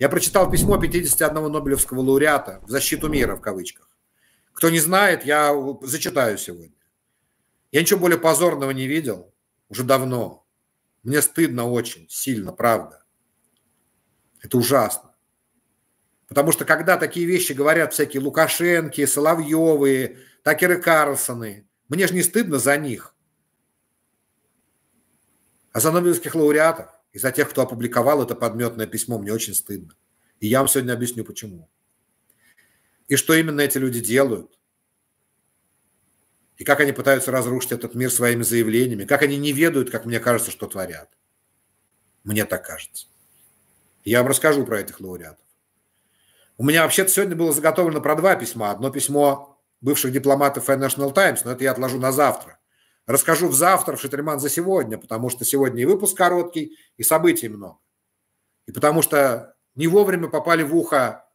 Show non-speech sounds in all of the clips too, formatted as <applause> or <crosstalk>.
Я прочитал письмо 51 Нобелевского лауреата в защиту мира, в кавычках. Кто не знает, я зачитаю сегодня. Я ничего более позорного не видел уже давно. Мне стыдно очень, сильно, правда. Это ужасно. Потому что когда такие вещи говорят всякие Лукашенки, Соловьевы, Такеры Карлсоны, мне же не стыдно за них, а за Нобелевских лауреатов. И за тех, кто опубликовал это подметное письмо, мне очень стыдно. И я вам сегодня объясню, почему. И что именно эти люди делают. И как они пытаются разрушить этот мир своими заявлениями. Как они не ведают, как мне кажется, что творят. Мне так кажется. Я вам расскажу про этих лауреатов. У меня вообще-то сегодня было заготовлено про два письма. Одно письмо бывших дипломатов Financial Times, но это я отложу на завтра. Расскажу в завтра, в Шатриман за сегодня, потому что сегодня и выпуск короткий, и событий много. И потому что не вовремя попали в ухо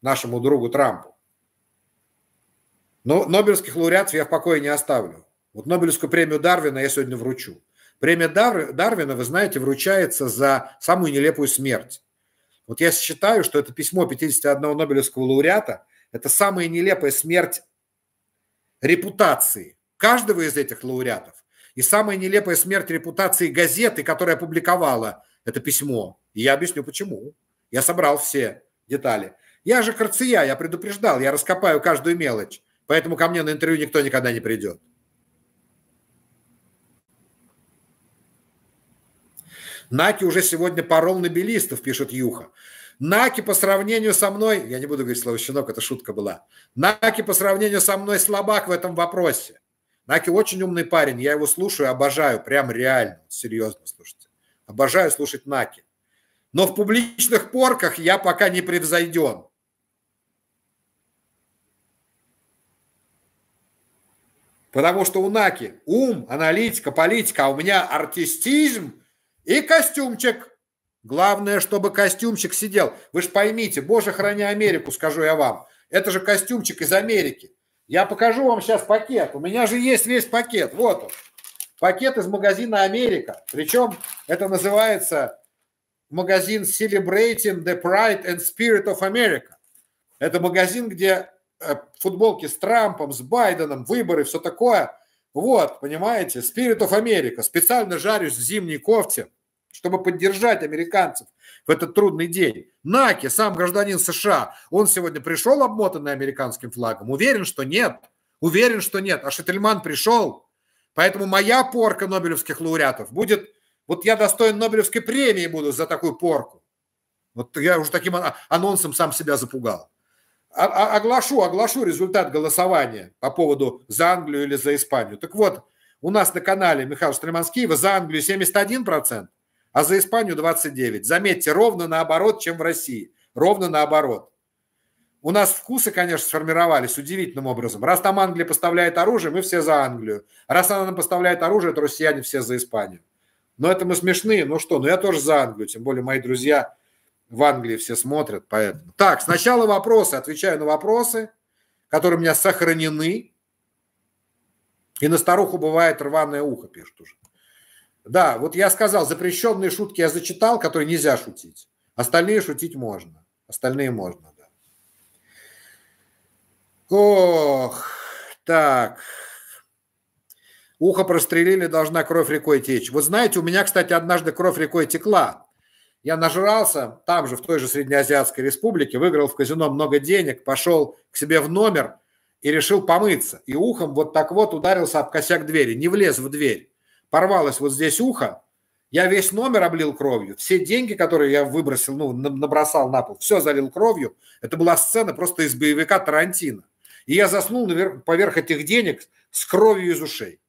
нашему другу Трампу. Но Нобелевских лауреатов я в покое не оставлю. Вот Нобелевскую премию Дарвина я сегодня вручу. Премия Дарвина, вы знаете, вручается за самую нелепую смерть. Вот я считаю, что это письмо 51 Нобелевского лауреата – это самая нелепая смерть репутации – каждого из этих лауреатов. И самая нелепая смерть репутации газеты, которая опубликовала это письмо. И я объясню, почему. Я собрал все детали. Я же Карция, я предупреждал, я раскопаю каждую мелочь. Поэтому ко мне на интервью никто никогда не придет. Наки уже сегодня порол нобелистов, пишет Юха. Наки по сравнению со мной, я не буду говорить слово щенок, это шутка была. Наки по сравнению со мной слабак в этом вопросе. Наки очень умный парень, я его слушаю, обожаю, прям реально, серьезно слушайте. Обожаю слушать Наки. Но в публичных порках я пока не превзойден. Потому что у Наки ум, аналитика, политика, а у меня артистизм и костюмчик. Главное, чтобы костюмчик сидел. Вы же поймите, боже, храни Америку, скажу я вам. Это же костюмчик из Америки. Я покажу вам сейчас пакет. У меня же есть весь пакет. Вот он. Пакет из магазина «Америка». Причем это называется магазин Celebrating the Pride and Spirit of America. Это магазин, где э, футболки с Трампом, с Байденом, выборы, все такое. Вот, понимаете, Spirit of America. Специально жарюсь в зимней кофте, чтобы поддержать американцев – в этот трудный день. Наки, сам гражданин США, он сегодня пришел обмотанный американским флагом? Уверен, что нет. Уверен, что нет. А Шетельман пришел. Поэтому моя порка нобелевских лауреатов будет... Вот я достоин Нобелевской премии буду за такую порку. Вот я уже таким а, анонсом сам себя запугал. А, а, оглашу, оглашу результат голосования по поводу за Англию или за Испанию. Так вот, у нас на канале Михаил Штриманскиева за Англию 71%, а за Испанию 29. Заметьте, ровно наоборот, чем в России. Ровно наоборот. У нас вкусы, конечно, сформировались удивительным образом. Раз там Англия поставляет оружие, мы все за Англию. Раз она нам поставляет оружие, то россияне все за Испанию. Но это мы смешные. Ну что, ну я тоже за Англию. Тем более мои друзья в Англии все смотрят, поэтому. Так, сначала вопросы. Отвечаю на вопросы, которые у меня сохранены. И на старуху бывает рваное ухо, пишут уже. Да, вот я сказал, запрещенные шутки я зачитал, которые нельзя шутить. Остальные шутить можно. Остальные можно, да. Ох, так. Ухо прострелили, должна кровь рекой течь. Вот знаете, у меня, кстати, однажды кровь рекой текла. Я нажрался там же, в той же Среднеазиатской республике, выиграл в казино много денег, пошел к себе в номер и решил помыться. И ухом вот так вот ударился об косяк двери, не влез в дверь порвалось вот здесь ухо, я весь номер облил кровью, все деньги, которые я выбросил, ну, набросал на пол, все залил кровью. Это была сцена просто из боевика Тарантино. И я заснул наверх, поверх этих денег с кровью из ушей.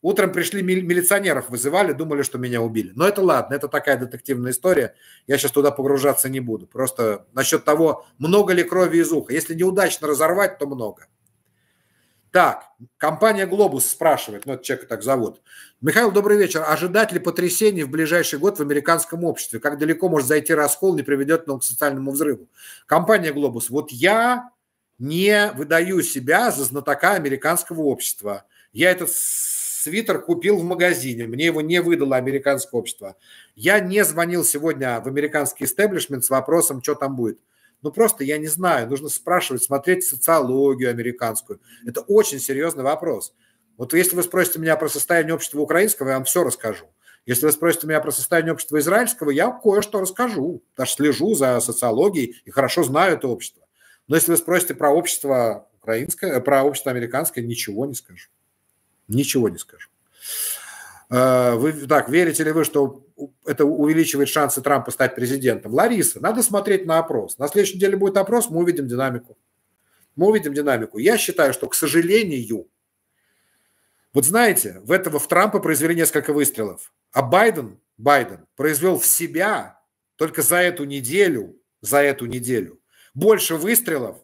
Утром пришли милиционеров, вызывали, думали, что меня убили. Но это ладно, это такая детективная история. Я сейчас туда погружаться не буду. Просто насчет того, много ли крови из уха. Если неудачно разорвать, то много. Так, компания «Глобус» спрашивает, ну, это человека так зовут. Михаил, добрый вечер. Ожидать ли потрясений в ближайший год в американском обществе? Как далеко может зайти раскол, не приведет он к социальному взрыву? Компания «Глобус». Вот я не выдаю себя за знатока американского общества. Я этот свитер купил в магазине, мне его не выдало американское общество. Я не звонил сегодня в американский истеблишмент с вопросом, что там будет. Ну, просто я не знаю. Нужно спрашивать, смотреть социологию американскую. Это очень серьезный вопрос. Вот если вы спросите меня про состояние общества украинского, я вам все расскажу. Если вы спросите меня про состояние общества израильского, я кое-что расскажу. Даже слежу за социологией и хорошо знаю это общество. Но если вы спросите про общество украинское, э, про общество американское, ничего не скажу. Ничего не скажу. А, вы, так, верите ли вы, что это увеличивает шансы Трампа стать президентом? Лариса, надо смотреть на опрос. На следующей неделе будет опрос, мы увидим динамику. Мы увидим динамику. Я считаю, что, к сожалению, вот знаете, в этого в Трампа произвели несколько выстрелов, а Байден, Байден произвел в себя только за эту неделю, за эту неделю больше выстрелов,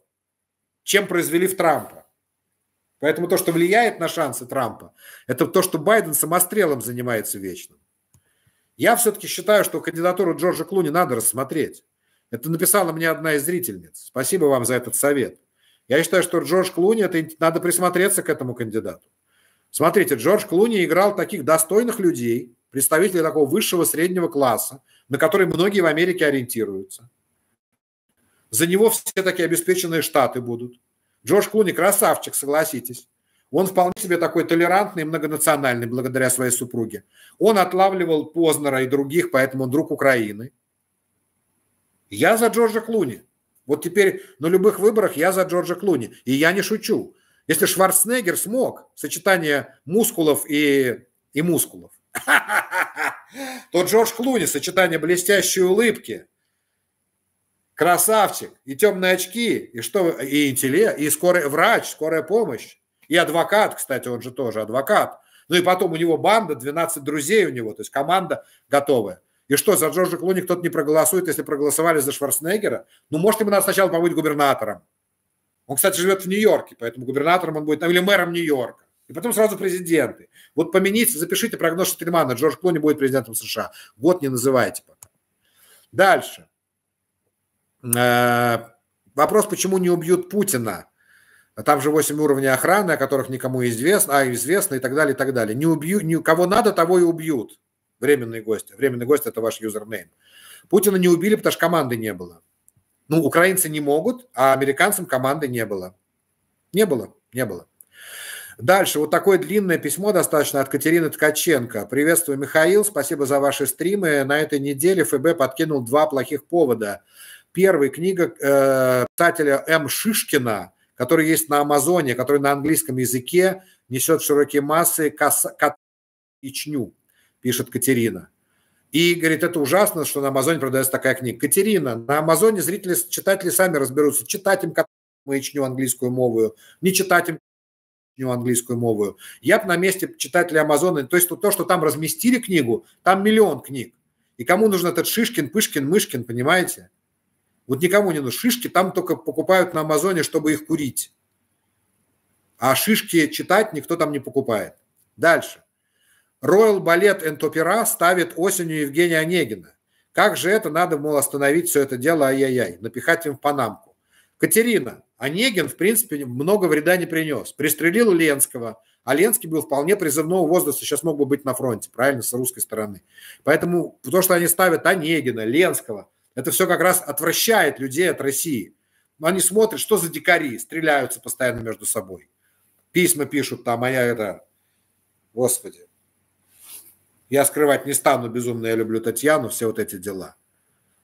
чем произвели в Трампа. Поэтому то, что влияет на шансы Трампа, это то, что Байден самострелом занимается вечно. Я все-таки считаю, что кандидатуру Джорджа Клуни надо рассмотреть. Это написала мне одна из зрительниц. Спасибо вам за этот совет. Я считаю, что Джордж Клуни, это надо присмотреться к этому кандидату. Смотрите, Джордж Клуни играл таких достойных людей, представителей такого высшего среднего класса, на который многие в Америке ориентируются. За него все такие обеспеченные штаты будут. Джош Клуни красавчик, согласитесь. Он вполне себе такой толерантный и многонациональный благодаря своей супруге. Он отлавливал Познера и других, поэтому он друг Украины. Я за Джорджа Клуни. Вот теперь на любых выборах я за Джорджа Клуни. И я не шучу. Если Шварценеггер смог сочетание мускулов и, и мускулов, <laughs> то Джордж Клуни сочетание блестящей улыбки – красавчик, и темные очки, и что, и интеллект, и скорый врач, скорая помощь, и адвокат, кстати, он же тоже адвокат. Ну и потом у него банда, 12 друзей у него, то есть команда готовая. И что, за Джорджа Клуни кто-то не проголосует, если проголосовали за Шварценеггера? Ну, может, ему надо сначала побыть губернатором. Он, кстати, живет в Нью-Йорке, поэтому губернатором он будет, ну, или мэром Нью-Йорка. И потом сразу президенты. Вот помените, запишите прогноз Шатильмана, Джордж Клуни будет президентом США. Год не называйте пока. Дальше. Э, вопрос, почему не убьют Путина? Там же 8 уровней охраны, о которых никому известно, а известно и так далее, и так далее. Не убьют, не, кого надо, того и убьют. Временные гости. Временный гость – это ваш юзернейм. Путина не убили, потому что команды не было. Ну, украинцы не могут, а американцам команды не было. Не было, не было. Дальше. Вот такое длинное письмо достаточно от Катерины Ткаченко. «Приветствую, Михаил. Спасибо за ваши стримы. На этой неделе ФБ подкинул два плохих повода Первая книга э, писателя М. Шишкина, который есть на Амазоне, который на английском языке несет в широкие массы коса, пишет Катерина. И говорит, это ужасно, что на Амазоне продается такая книга. Катерина, на Амазоне зрители, читатели сами разберутся. Читать им маячню английскую мову, не читать им английскую мову. Я бы на месте читателя Амазона, то есть то, что там разместили книгу, там миллион книг. И кому нужен этот Шишкин, Пышкин, Мышкин, понимаете? Вот никому не нужны шишки, там только покупают на Амазоне, чтобы их курить. А шишки читать никто там не покупает. Дальше. Royal Балет and Opera ставит осенью Евгения Онегина. Как же это надо, мол, остановить все это дело, ай-яй-яй, напихать им в панамку. Катерина, Онегин, в принципе, много вреда не принес. Пристрелил Ленского, а Ленский был вполне призывного возраста, сейчас мог бы быть на фронте, правильно, с русской стороны. Поэтому то, что они ставят Онегина, Ленского, это все как раз отвращает людей от России. Но они смотрят, что за дикари, стреляются постоянно между собой. Письма пишут там, а я это... Господи. Я скрывать не стану, безумно я люблю Татьяну, все вот эти дела.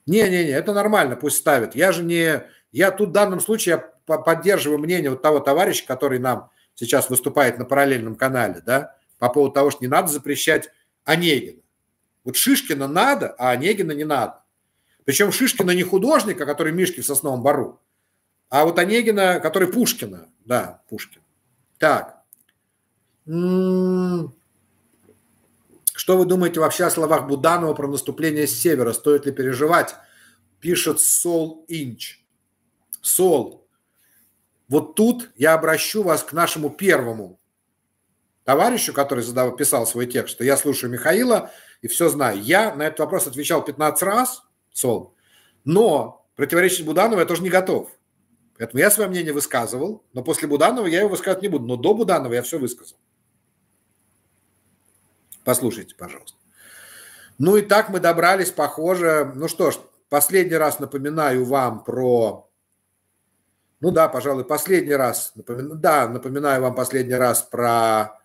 Не-не-не, это нормально, пусть ставят. Я же не... Я тут в данном случае я поддерживаю мнение вот того товарища, который нам сейчас выступает на параллельном канале, да, по поводу того, что не надо запрещать Онегина. Вот Шишкина надо, а Онегина не надо. Причем Шишкина не художника, который Мишки в Сосновом Бару, а вот Онегина, который Пушкина. Да, Пушкин. Так. М-м-м. Что вы думаете вообще о словах Буданова про наступление с севера? Стоит ли переживать? Пишет Сол Инч. Сол, вот тут я обращу вас к нашему первому товарищу, который задав, писал свой текст, что я слушаю Михаила и все знаю. Я на этот вопрос отвечал 15 раз – Сол. Но противоречить Буданову я тоже не готов. Поэтому я свое мнение высказывал, но после Буданова я его высказывать не буду. Но до Буданова я все высказал. Послушайте, пожалуйста. Ну и так мы добрались, похоже. Ну что ж, последний раз напоминаю вам про... Ну да, пожалуй, последний раз. Напоминаю, да, напоминаю вам последний раз про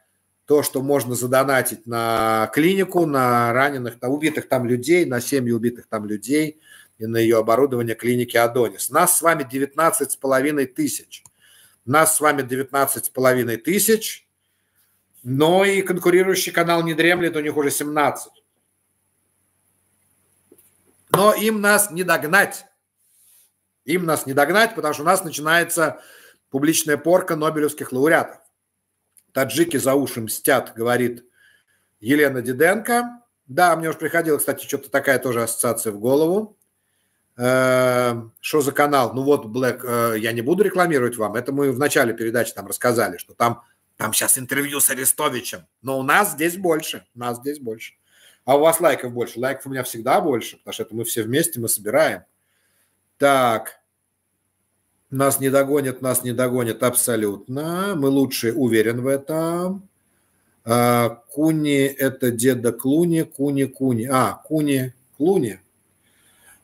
то, что можно задонатить на клинику, на раненых, на убитых там людей, на семьи убитых там людей и на ее оборудование клиники Адонис. Нас с вами 19 с половиной тысяч. Нас с вами 19 с половиной тысяч, но и конкурирующий канал не дремлет, у них уже 17. Но им нас не догнать. Им нас не догнать, потому что у нас начинается публичная порка нобелевских лауреатов. Таджики за уши мстят, говорит Елена Диденко. Да, мне уже приходила, кстати, что-то такая тоже ассоциация в голову. Э, что за канал? Ну вот, Black, э, я не буду рекламировать вам. Это мы в начале передачи там рассказали, что там, там сейчас интервью с Арестовичем. Но у нас здесь больше. нас здесь больше. А у вас лайков больше. Лайков у меня всегда больше, потому что это мы все вместе, мы собираем. Так. Нас не догонят, нас не догонят абсолютно. Мы лучше уверен в этом. А, Куни – это деда Клуни, Куни, Куни. А, Куни, Клуни.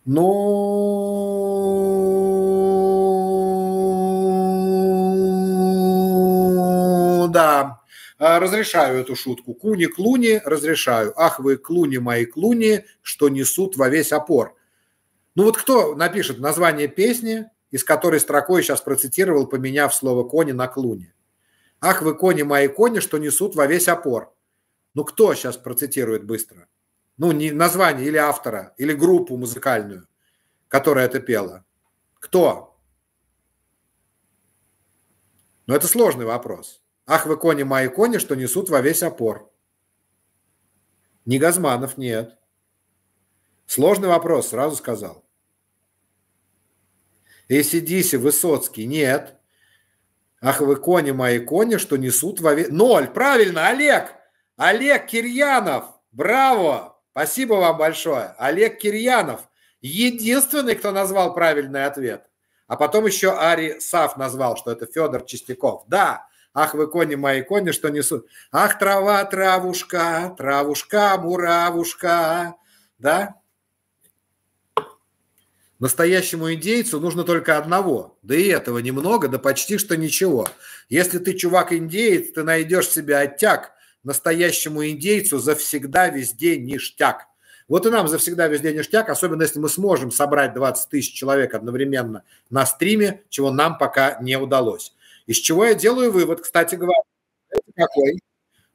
Ну, да, а, разрешаю эту шутку. Куни, Клуни, разрешаю. Ах вы, Клуни, мои Клуни, что несут во весь опор. Ну вот кто напишет название песни, из которой строкой сейчас процитировал, поменяв слово «кони» на «клуни». «Ах вы, кони мои, кони, что несут во весь опор». Ну кто сейчас процитирует быстро? Ну, не название или автора, или группу музыкальную, которая это пела. Кто? Ну это сложный вопрос. Ах вы, кони мои, кони, что несут во весь опор. Не Газманов, нет. Сложный вопрос, сразу сказал. ACDC, Высоцкий, нет. Ах вы кони мои кони, что несут во ве... Ноль, правильно, Олег! Олег Кирьянов, браво! Спасибо вам большое. Олег Кирьянов, единственный, кто назвал правильный ответ. А потом еще Ари Сав назвал, что это Федор Чистяков. Да, Ах, вы кони мои, кони, что несут. Ах, трава, травушка, травушка, муравушка. Да? Настоящему индейцу нужно только одного, да и этого немного, да почти что ничего. Если ты чувак-индеец, ты найдешь себе оттяг. Настоящему индейцу завсегда везде ништяк. Вот и нам завсегда везде ништяк, особенно если мы сможем собрать 20 тысяч человек одновременно на стриме, чего нам пока не удалось. Из чего я делаю вывод, кстати говоря, какой,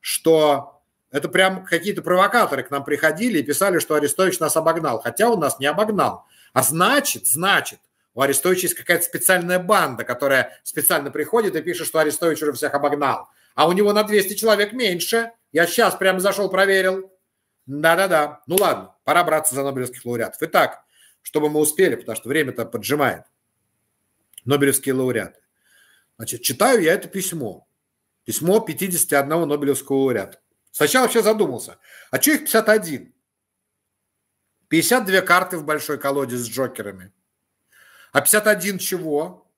что это прям какие-то провокаторы к нам приходили и писали, что Арестович нас обогнал, хотя он нас не обогнал. А значит, значит, у Арестовича есть какая-то специальная банда, которая специально приходит и пишет, что Арестович уже всех обогнал. А у него на 200 человек меньше. Я сейчас прямо зашел, проверил. Да-да-да. Ну ладно, пора браться за Нобелевских лауреатов. Итак, чтобы мы успели, потому что время-то поджимает. Нобелевские лауреаты. Значит, читаю я это письмо. Письмо 51 Нобелевского лауреата. Сначала вообще задумался, а что их 51? 52 карты в большой колоде с джокерами. А 51 чего?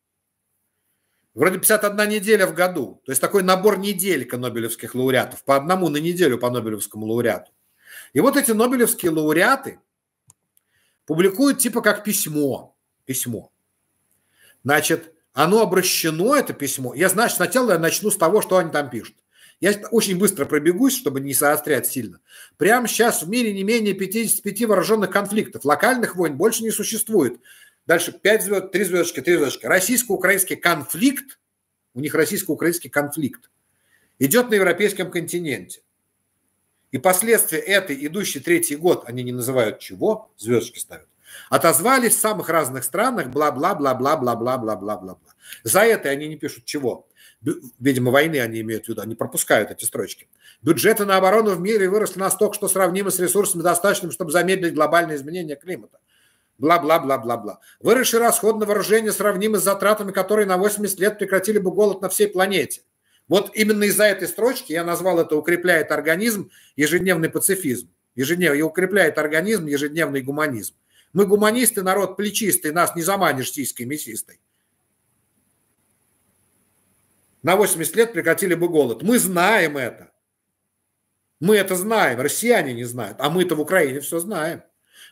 Вроде 51 неделя в году. То есть такой набор неделька нобелевских лауреатов. По одному на неделю по нобелевскому лауреату. И вот эти нобелевские лауреаты публикуют типа как письмо. Письмо. Значит, оно обращено, это письмо. Я, значит, сначала я начну с того, что они там пишут. Я очень быстро пробегусь, чтобы не соострять сильно. Прямо сейчас в мире не менее 55 вооруженных конфликтов. Локальных войн больше не существует. Дальше 5 звезд, 3 звездочки, 3 звездочки. Российско-украинский конфликт, у них российско-украинский конфликт, идет на европейском континенте. И последствия этой, идущий третий год, они не называют чего, звездочки ставят, отозвались в самых разных странах, бла-бла-бла-бла-бла-бла-бла-бла-бла. За это они не пишут чего видимо, войны они имеют в виду, они пропускают эти строчки. Бюджеты на оборону в мире выросли настолько, что сравнимы с ресурсами, достаточными, чтобы замедлить глобальные изменения климата. Бла-бла-бла-бла-бла. Выросший расход на вооружение сравнимы с затратами, которые на 80 лет прекратили бы голод на всей планете. Вот именно из-за этой строчки я назвал это «укрепляет организм ежедневный пацифизм». Ежеднев... И укрепляет организм ежедневный гуманизм. Мы гуманисты, народ плечистый, нас не заманишь сиськой мясистой на 80 лет прекратили бы голод. Мы знаем это. Мы это знаем, россияне не знают, а мы-то в Украине все знаем.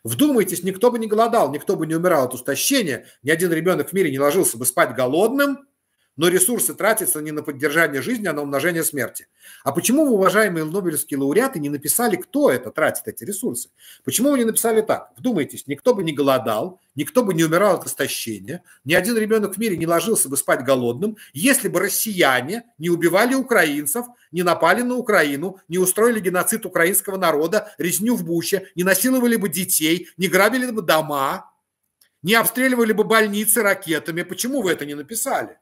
Вдумайтесь, никто бы не голодал, никто бы не умирал от истощения, ни один ребенок в мире не ложился бы спать голодным – но ресурсы тратятся не на поддержание жизни, а на умножение смерти. А почему вы, уважаемые нобелевские лауреаты, не написали, кто это тратит, эти ресурсы? Почему вы не написали так? Вдумайтесь, никто бы не голодал, никто бы не умирал от истощения, ни один ребенок в мире не ложился бы спать голодным, если бы россияне не убивали украинцев, не напали на Украину, не устроили геноцид украинского народа, резню в Буче, не насиловали бы детей, не грабили бы дома, не обстреливали бы больницы ракетами. Почему вы это не написали?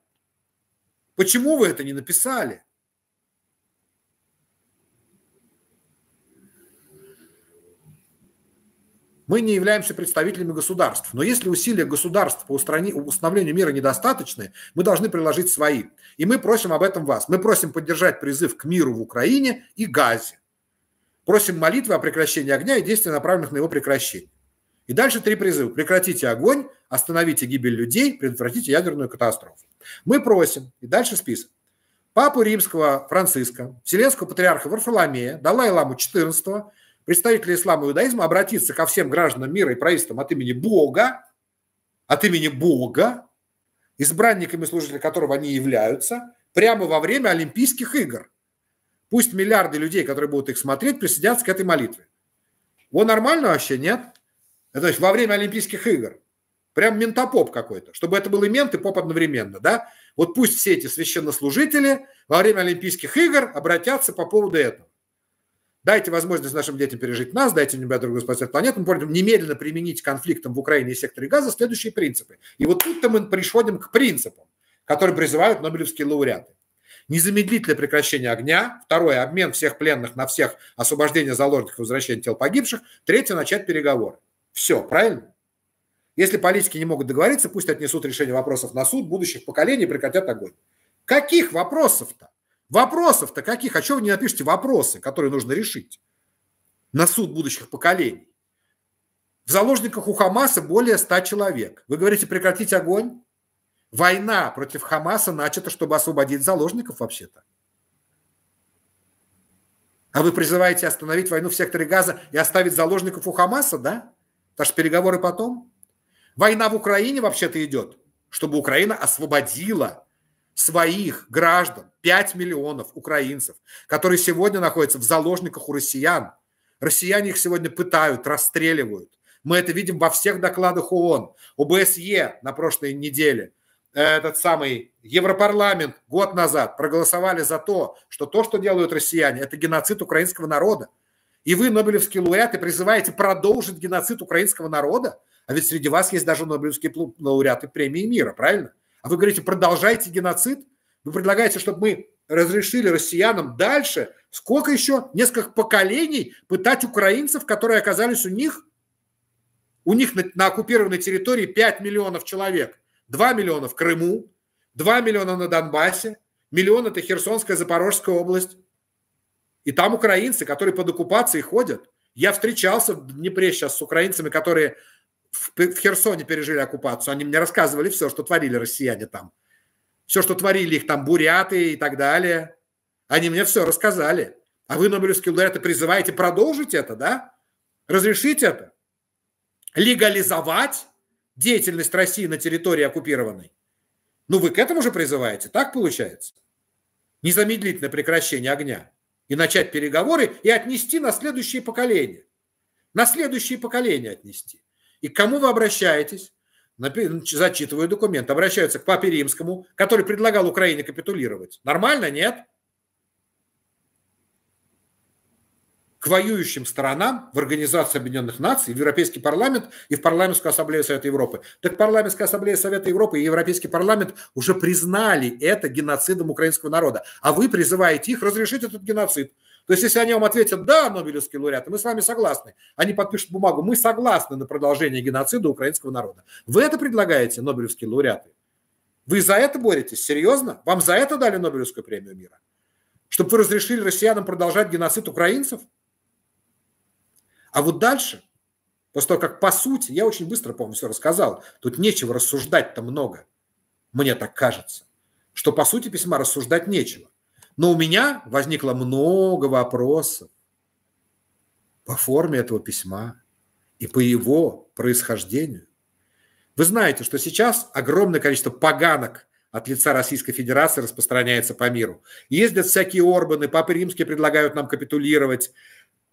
Почему вы это не написали? Мы не являемся представителями государств, но если усилия государств по установлению мира недостаточны, мы должны приложить свои. И мы просим об этом вас. Мы просим поддержать призыв к миру в Украине и Газе. Просим молитвы о прекращении огня и действия направленных на его прекращение. И дальше три призыва. Прекратите огонь, Остановите гибель людей, предотвратите ядерную катастрофу. Мы просим, и дальше список, Папу Римского Франциска, Вселенского Патриарха Варфоломея, Далай-Ламу XIV, представителя ислама и иудаизма обратиться ко всем гражданам мира и правительствам от имени Бога, от имени Бога, избранниками служителя которого они являются, прямо во время Олимпийских игр. Пусть миллиарды людей, которые будут их смотреть, присоединятся к этой молитве. О, нормально вообще, нет? Это есть во время Олимпийских игр. Прям ментопоп какой-то, чтобы это был и мент, и поп одновременно, да? Вот пусть все эти священнослужители во время Олимпийских игр обратятся по поводу этого. Дайте возможность нашим детям пережить нас, дайте небо другу спасать планету. Мы просим немедленно применить конфликтам в Украине и секторе газа следующие принципы. И вот тут-то мы приходим к принципам, которые призывают нобелевские лауреаты. Незамедлительное прекращение огня. Второе. Обмен всех пленных на всех. Освобождение заложников и возвращение тел погибших. Третье. Начать переговоры. Все. Правильно? Если политики не могут договориться, пусть отнесут решение вопросов на суд, будущих поколений прекратят огонь. Каких вопросов-то? Вопросов-то каких? А что вы не напишите вопросы, которые нужно решить на суд будущих поколений? В заложниках у Хамаса более 100 человек. Вы говорите прекратить огонь? Война против Хамаса начата, чтобы освободить заложников вообще-то. А вы призываете остановить войну в секторе Газа и оставить заложников у Хамаса, да? Потому что переговоры потом. Война в Украине вообще-то идет, чтобы Украина освободила своих граждан, 5 миллионов украинцев, которые сегодня находятся в заложниках у россиян. Россияне их сегодня пытают, расстреливают. Мы это видим во всех докладах ООН. ОБСЕ на прошлой неделе, э, этот самый Европарламент год назад проголосовали за то, что то, что делают россияне, это геноцид украинского народа. И вы, Нобелевский лауреат и призываете продолжить геноцид украинского народа? А ведь среди вас есть даже Нобелевские лауреаты премии мира, правильно? А вы говорите, продолжайте геноцид? Вы предлагаете, чтобы мы разрешили россиянам дальше, сколько еще, несколько поколений пытать украинцев, которые оказались у них? У них на, на оккупированной территории 5 миллионов человек. 2 миллиона в Крыму, 2 миллиона на Донбассе, миллион – это Херсонская, Запорожская область. И там украинцы, которые под оккупацией ходят. Я встречался в Днепре сейчас с украинцами, которые в, Херсоне пережили оккупацию, они мне рассказывали все, что творили россияне там. Все, что творили их там буряты и так далее. Они мне все рассказали. А вы Нобелевские лауреаты призываете продолжить это, да? Разрешить это? Легализовать деятельность России на территории оккупированной? Ну, вы к этому же призываете, так получается? Незамедлительное прекращение огня и начать переговоры и отнести на следующие поколения. На следующие поколения отнести. И к кому вы обращаетесь? Зачитываю документ. Обращаются к папе Римскому, который предлагал Украине капитулировать. Нормально, нет? К воюющим сторонам в Организации Объединенных Наций, в Европейский парламент и в Парламентскую ассамблею Совета Европы. Так Парламентская ассамблея Совета Европы и Европейский парламент уже признали это геноцидом украинского народа. А вы призываете их разрешить этот геноцид. То есть, если они вам ответят «да», Нобелевские лауреаты, мы с вами согласны. Они подпишут бумагу «мы согласны на продолжение геноцида украинского народа». Вы это предлагаете, Нобелевские лауреаты? Вы за это боретесь? Серьезно? Вам за это дали Нобелевскую премию мира? Чтобы вы разрешили россиянам продолжать геноцид украинцев? А вот дальше, после того, как по сути, я очень быстро, по-моему, все рассказал, тут нечего рассуждать-то много, мне так кажется, что по сути письма рассуждать нечего. Но у меня возникло много вопросов по форме этого письма и по его происхождению. Вы знаете, что сейчас огромное количество поганок от лица Российской Федерации распространяется по миру. Ездят всякие Орбаны, Папы Римские предлагают нам капитулировать,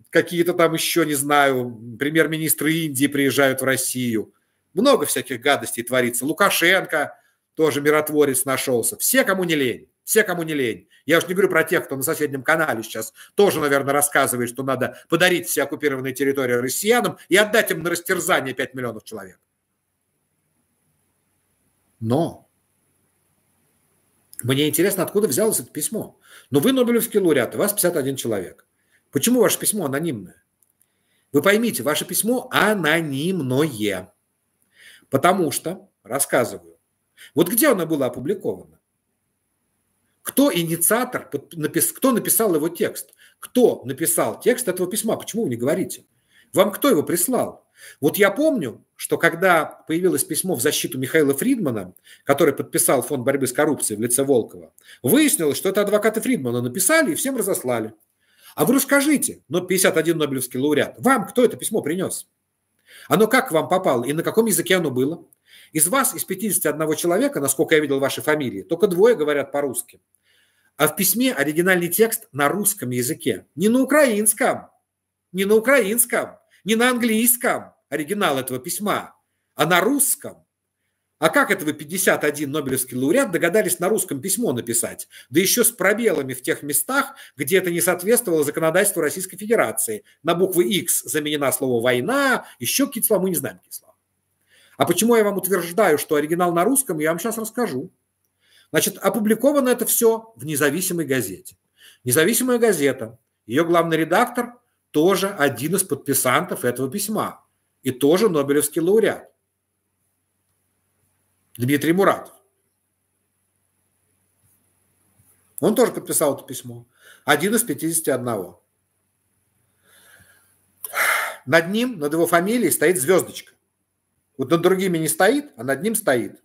какие-то там еще, не знаю, премьер-министры Индии приезжают в Россию. Много всяких гадостей творится. Лукашенко тоже миротворец нашелся. Все, кому не лень. Все, кому не лень. Я уж не говорю про тех, кто на соседнем канале сейчас тоже, наверное, рассказывает, что надо подарить все оккупированные территории россиянам и отдать им на растерзание 5 миллионов человек. Но мне интересно, откуда взялось это письмо. Но ну, вы Нобелевский лауреат, у вас 51 человек. Почему ваше письмо анонимное? Вы поймите, ваше письмо анонимное. Потому что, рассказываю, вот где оно было опубликовано? Кто инициатор, кто написал его текст? Кто написал текст этого письма? Почему вы не говорите? Вам кто его прислал? Вот я помню, что когда появилось письмо в защиту Михаила Фридмана, который подписал фонд борьбы с коррупцией в лице Волкова, выяснилось, что это адвокаты Фридмана написали и всем разослали. А вы расскажите, но ну, 51 Нобелевский лауреат, вам кто это письмо принес? Оно как к вам попало и на каком языке оно было? Из вас, из 51 человека, насколько я видел ваши фамилии, только двое говорят по-русски. А в письме оригинальный текст на русском языке. Не на украинском, не на украинском, не на английском оригинал этого письма, а на русском. А как это вы 51 Нобелевский лауреат догадались на русском письмо написать? Да еще с пробелами в тех местах, где это не соответствовало законодательству Российской Федерации. На буквы X заменена слово «война», еще какие-то слова, мы не знаем какие слова. А почему я вам утверждаю, что оригинал на русском, я вам сейчас расскажу. Значит, опубликовано это все в независимой газете. Независимая газета, ее главный редактор тоже один из подписантов этого письма и тоже Нобелевский лауреат. Дмитрий Муратов. Он тоже подписал это письмо. Один из 51. Над ним, над его фамилией, стоит звездочка. Вот над другими не стоит, а над ним стоит.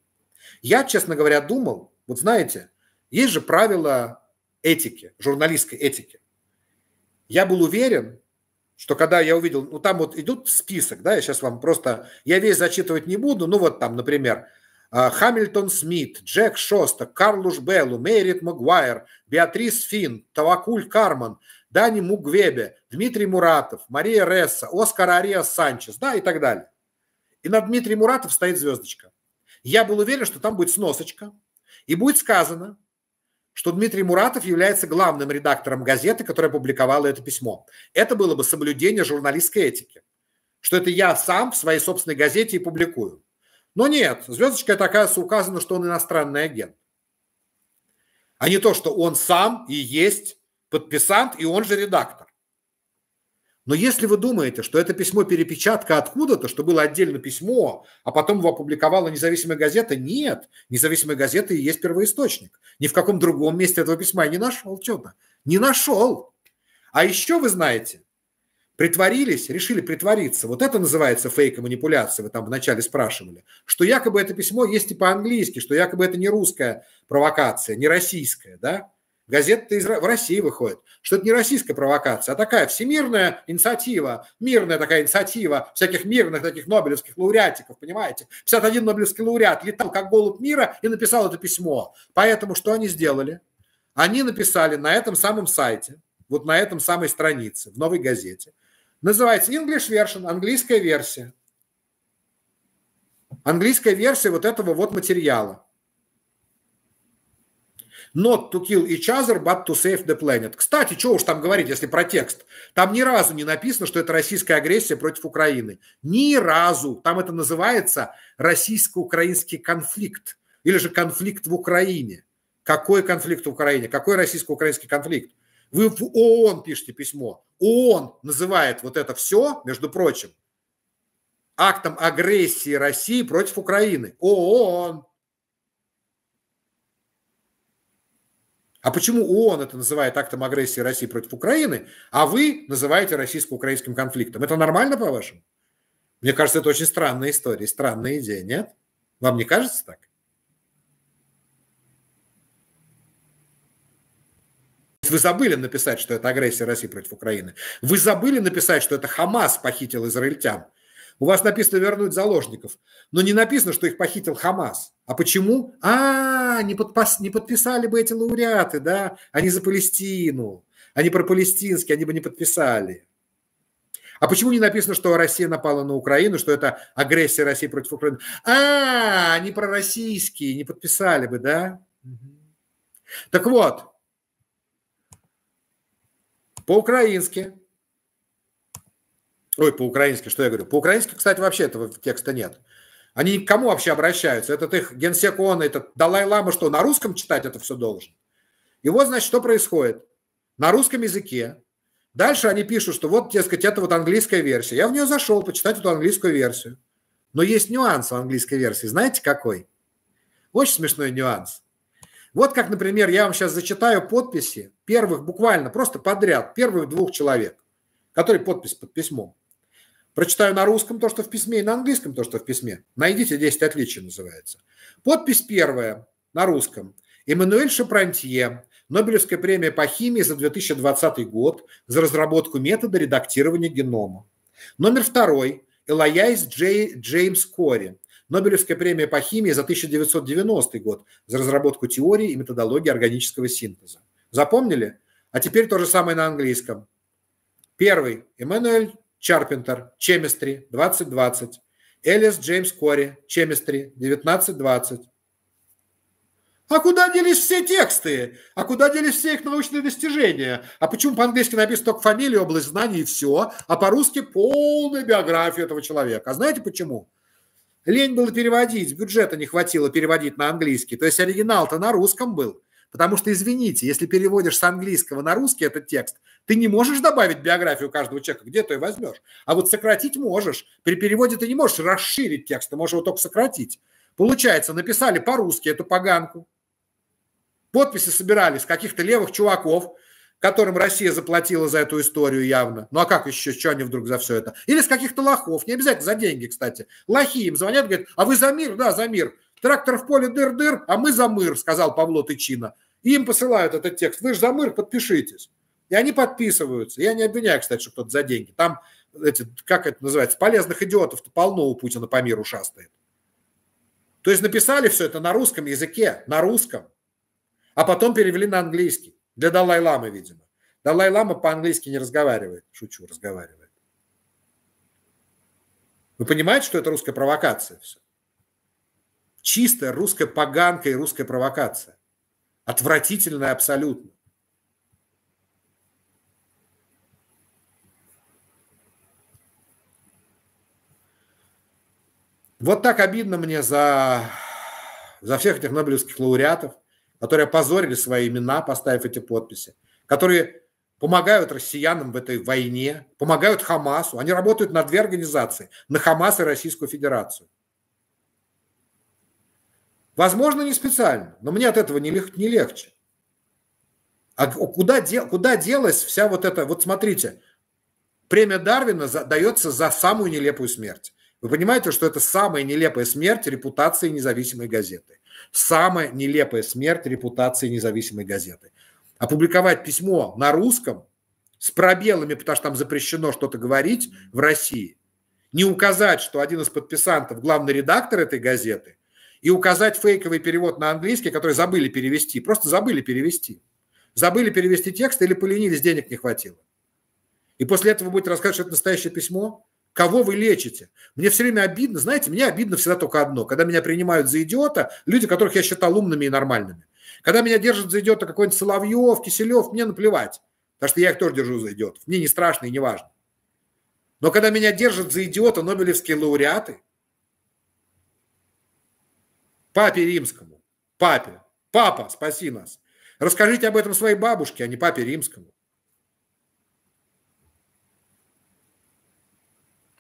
Я, честно говоря, думал, вот знаете, есть же правила этики, журналистской этики. Я был уверен, что когда я увидел, ну там вот идут список, да, я сейчас вам просто, я весь зачитывать не буду, ну вот там, например, а, Хамильтон Смит, Джек Шоста, Карлуш Беллу, Мэрит Магуайр, Беатрис Финн, Тавакуль Карман, Дани Мугвебе, Дмитрий Муратов, Мария Ресса, Оскар Ариас Санчес, да, и так далее и на Дмитрием Муратов стоит звездочка. Я был уверен, что там будет сносочка, и будет сказано, что Дмитрий Муратов является главным редактором газеты, которая публиковала это письмо. Это было бы соблюдение журналистской этики, что это я сам в своей собственной газете и публикую. Но нет, звездочка такая оказывается, указано, что он иностранный агент. А не то, что он сам и есть подписант, и он же редактор. Но если вы думаете, что это письмо перепечатка откуда-то, что было отдельно письмо, а потом его опубликовала независимая газета, нет, независимая газета и есть первоисточник. Ни в каком другом месте этого письма я не нашел что-то. Не нашел. А еще вы знаете, притворились, решили притвориться. Вот это называется фейка манипуляция, вы там вначале спрашивали, что якобы это письмо есть и по-английски, что якобы это не русская провокация, не российская, да? газета в России выходит, что это не российская провокация, а такая всемирная инициатива, мирная такая инициатива всяких мирных таких нобелевских лауреатиков, понимаете? 51 нобелевский лауреат летал как голубь мира и написал это письмо. Поэтому что они сделали? Они написали на этом самом сайте, вот на этом самой странице, в новой газете, называется English Version, английская версия. Английская версия вот этого вот материала – Not to kill each other, but to save the planet. Кстати, что уж там говорить, если про текст. Там ни разу не написано, что это российская агрессия против Украины. Ни разу. Там это называется российско-украинский конфликт. Или же конфликт в Украине. Какой конфликт в Украине? Какой российско-украинский конфликт? Вы в ООН пишете письмо. ООН называет вот это все, между прочим, актом агрессии России против Украины. ООН. А почему ООН это называет актом агрессии России против Украины, а вы называете российско-украинским конфликтом? Это нормально, по-вашему? Мне кажется, это очень странная история, странная идея, нет? Вам не кажется так? Вы забыли написать, что это агрессия России против Украины. Вы забыли написать, что это Хамас похитил израильтян у вас написано вернуть заложников, но не написано, что их похитил Хамас. А почему? А, не, подпос... не подписали бы эти лауреаты, да? Они за Палестину. Они про палестинские, они бы не подписали. А почему не написано, что Россия напала на Украину, что это агрессия России против Украины? А, они про российские, не подписали бы, да? Так вот, по-украински Ой, по-украински, что я говорю? По-украински, кстати, вообще этого текста нет. Они к кому вообще обращаются? Этот их генсек ООН, этот Далай-Лама, что, на русском читать это все должен? И вот, значит, что происходит? На русском языке. Дальше они пишут, что вот, дескать, это вот английская версия. Я в нее зашел почитать эту английскую версию. Но есть нюанс в английской версии. Знаете, какой? Очень смешной нюанс. Вот как, например, я вам сейчас зачитаю подписи первых, буквально, просто подряд, первых двух человек, которые подпись под письмом. Прочитаю на русском то, что в письме, и на английском то, что в письме. Найдите 10 отличий, называется. Подпись первая на русском. Эммануэль Шапрантье, Нобелевская премия по химии за 2020 год за разработку метода редактирования генома. Номер второй. Элайайс Джей, Джеймс Кори. Нобелевская премия по химии за 1990 год за разработку теории и методологии органического синтеза. Запомнили? А теперь то же самое на английском. Первый – Эммануэль Чарпентер, Чемистри, 2020. Элис Джеймс Кори, Чемистри, 1920. А куда делись все тексты? А куда делись все их научные достижения? А почему по-английски написано только фамилия, область знаний и все, а по-русски полная биография этого человека? А знаете почему? Лень было переводить, бюджета не хватило переводить на английский. То есть оригинал-то на русском был. Потому что, извините, если переводишь с английского на русский этот текст, ты не можешь добавить биографию каждого человека, где ты ее возьмешь. А вот сократить можешь. При переводе ты не можешь расширить текст, ты можешь его только сократить. Получается, написали по-русски эту поганку. Подписи собирались каких-то левых чуваков, которым Россия заплатила за эту историю явно. Ну а как еще, что они вдруг за все это? Или с каких-то лохов, не обязательно за деньги, кстати. Лохи им звонят, говорят, а вы за мир? Да, за мир. Трактор в поле дыр-дыр, а мы за мир, сказал Павло Тычина. И им посылают этот текст. Вы же за мир, подпишитесь. И они подписываются. Я не обвиняю, кстати, что кто-то за деньги. Там, эти, как это называется, полезных идиотов-то полно у Путина по миру шастает. То есть написали все это на русском языке, на русском, а потом перевели на английский. Для Далай-Ламы, видимо. Далай-Лама по-английски не разговаривает. Шучу, разговаривает. Вы понимаете, что это русская провокация все? чистая русская поганка и русская провокация. Отвратительная абсолютно. Вот так обидно мне за, за всех этих нобелевских лауреатов, которые опозорили свои имена, поставив эти подписи, которые помогают россиянам в этой войне, помогают Хамасу. Они работают на две организации, на Хамас и Российскую Федерацию. Возможно, не специально, но мне от этого не, лег, не легче. А куда, де, куда делась вся вот эта... Вот смотрите, премия Дарвина за, дается за самую нелепую смерть. Вы понимаете, что это самая нелепая смерть репутации независимой газеты. Самая нелепая смерть репутации независимой газеты. Опубликовать письмо на русском с пробелами, потому что там запрещено что-то говорить в России, не указать, что один из подписантов, главный редактор этой газеты, и указать фейковый перевод на английский, который забыли перевести, просто забыли перевести. Забыли перевести текст или поленились, денег не хватило. И после этого будет рассказывать, что это настоящее письмо. Кого вы лечите? Мне все время обидно, знаете, мне обидно всегда только одно, когда меня принимают за идиота люди, которых я считал умными и нормальными. Когда меня держат за идиота какой-нибудь Соловьев, Киселев, мне наплевать, потому что я их тоже держу за идиотов. Мне не страшно и не важно. Но когда меня держат за идиота нобелевские лауреаты – Папе Римскому. Папе. Папа, спаси нас. Расскажите об этом своей бабушке, а не папе Римскому.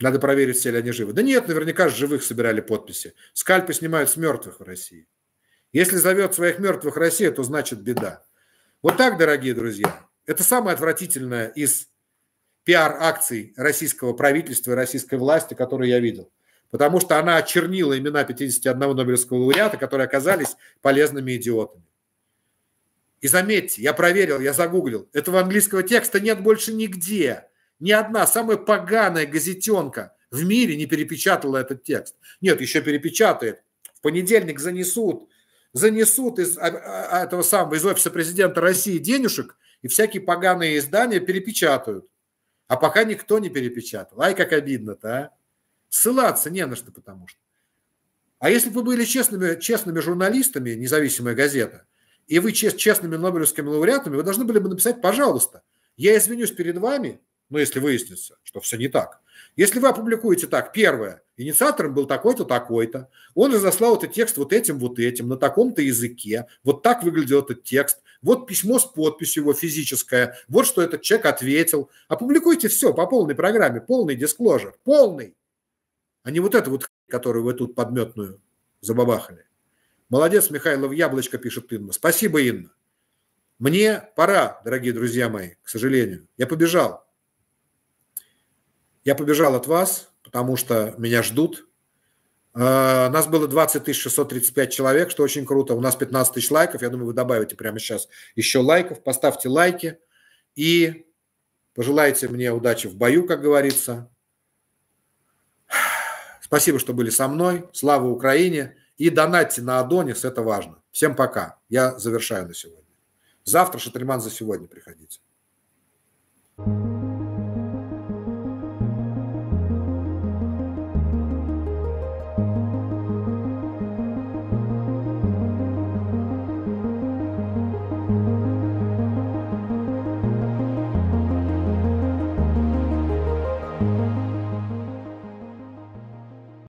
Надо проверить, все ли они живы. Да нет, наверняка с живых собирали подписи. Скальпы снимают с мертвых в России. Если зовет своих мертвых Россия, то значит беда. Вот так, дорогие друзья, это самое отвратительное из пиар-акций российского правительства и российской власти, которые я видел потому что она очернила имена 51 Нобелевского лауреата, которые оказались полезными идиотами. И заметьте, я проверил, я загуглил, этого английского текста нет больше нигде. Ни одна самая поганая газетенка в мире не перепечатала этот текст. Нет, еще перепечатает. В понедельник занесут, занесут из а, а, а, этого самого, из офиса президента России денежек, и всякие поганые издания перепечатают. А пока никто не перепечатал. Ай, как обидно-то, а? Ссылаться не на что, потому что. А если бы вы были честными, честными журналистами, независимая газета, и вы чест, честными Нобелевскими лауреатами, вы должны были бы написать, пожалуйста, я извинюсь перед вами, но ну, если выяснится, что все не так. Если вы опубликуете так, первое, инициатором был такой-то, такой-то, он разослал этот текст вот этим, вот этим, на таком-то языке, вот так выглядел этот текст, вот письмо с подписью его физическое, вот что этот человек ответил. Опубликуйте все по полной программе, полный дисклозер, полный а не вот эту вот, которую вы тут подметную забабахали. Молодец, Михайлов Яблочко, пишет Инна. Спасибо, Инна. Мне пора, дорогие друзья мои, к сожалению. Я побежал. Я побежал от вас, потому что меня ждут. А, нас было 20 635 человек, что очень круто. У нас 15 тысяч лайков. Я думаю, вы добавите прямо сейчас еще лайков. Поставьте лайки и пожелайте мне удачи в бою, как говорится. Спасибо, что были со мной. Слава Украине. И донатьте на Адонис, это важно. Всем пока. Я завершаю на сегодня. Завтра Шатриман за сегодня приходите. thank you